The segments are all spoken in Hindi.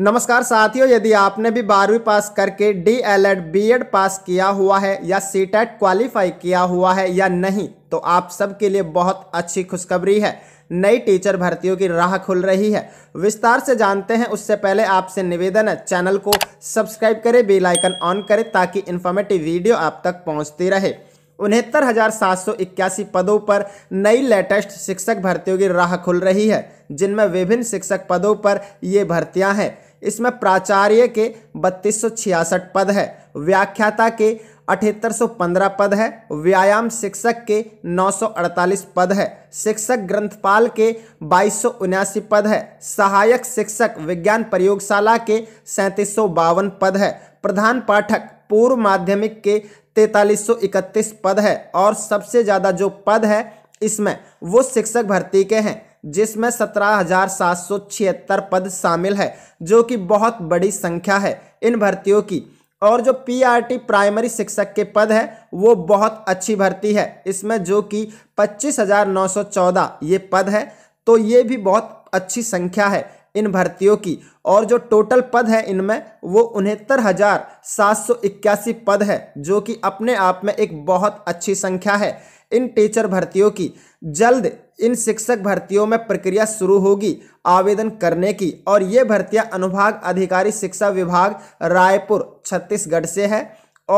नमस्कार साथियों यदि आपने भी बारहवीं पास करके D El Ed B Ed पास किया हुआ है या सी टेट क्वालिफाई किया हुआ है या नहीं तो आप सबके लिए बहुत अच्छी खुशखबरी है नई टीचर भर्तियों की राह खुल रही है विस्तार से जानते हैं उससे पहले आपसे निवेदन है चैनल को सब्सक्राइब करें बेल आइकन ऑन करें ताकि इन्फॉर्मेटिव वीडियो आप तक पहुंचती रहे उनहत्तर हजार सात सौ इक्यासी पदों पर नई लेटेस्ट शिक्षक भर्तियों की राह खुल रही है जिनमें विभिन्न शिक्षक पदों पर ये भर्तियां हैं इसमें प्राचार्य के बत्तीस पद है व्याख्याता के अठहत्तर पद है व्यायाम शिक्षक के 948 पद है शिक्षक ग्रंथपाल के बाईस पद है सहायक शिक्षक विज्ञान प्रयोगशाला के सैंतीस पद है प्रधान पाठक पूर्व माध्यमिक के तैतालीस पद है और सबसे ज़्यादा जो पद है इसमें वो शिक्षक भर्ती के हैं जिसमें सत्रह हजार सात सौ छिहत्तर पद शामिल है जो कि बहुत बड़ी संख्या है इन भर्तियों की और जो पीआरटी प्राइमरी शिक्षक के पद है वो बहुत अच्छी भर्ती है इसमें जो कि पच्चीस हजार नौ सौ चौदह ये पद है तो ये भी बहुत अच्छी संख्या है इन भर्तियों की और जो टोटल पद है इनमें वो उनहत्तर हजार सात सौ इक्यासी पद है जो कि अपने आप में एक बहुत अच्छी संख्या है इन टीचर भर्तियों की जल्द इन शिक्षक भर्तियों में प्रक्रिया शुरू होगी आवेदन करने की और ये भर्तियां अनुभाग अधिकारी शिक्षा विभाग रायपुर छत्तीसगढ़ से है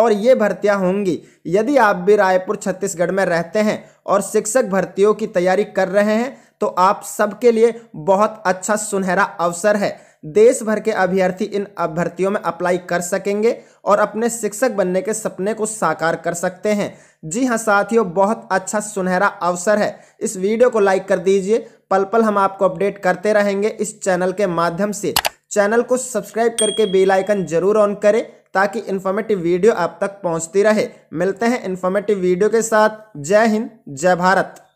और ये भर्तियां होंगी यदि आप भी रायपुर छत्तीसगढ़ में रहते हैं और शिक्षक भर्तियों की तैयारी कर रहे हैं तो आप सबके लिए बहुत अच्छा सुनहरा अवसर है देश भर के अभ्यर्थी इन अभ्यर्थियों में अप्लाई कर सकेंगे और अपने शिक्षक बनने के सपने को साकार कर सकते हैं जी हाँ साथियों बहुत अच्छा सुनहरा अवसर है इस वीडियो को लाइक कर दीजिए पल पल हम आपको अपडेट करते रहेंगे इस चैनल के माध्यम से चैनल को सब्सक्राइब करके बेल आइकन जरूर ऑन करें ताकि इन्फॉर्मेटिव वीडियो आप तक पहुंचती रहे मिलते हैं इन्फॉर्मेटिव वीडियो के साथ जय हिंद जय भारत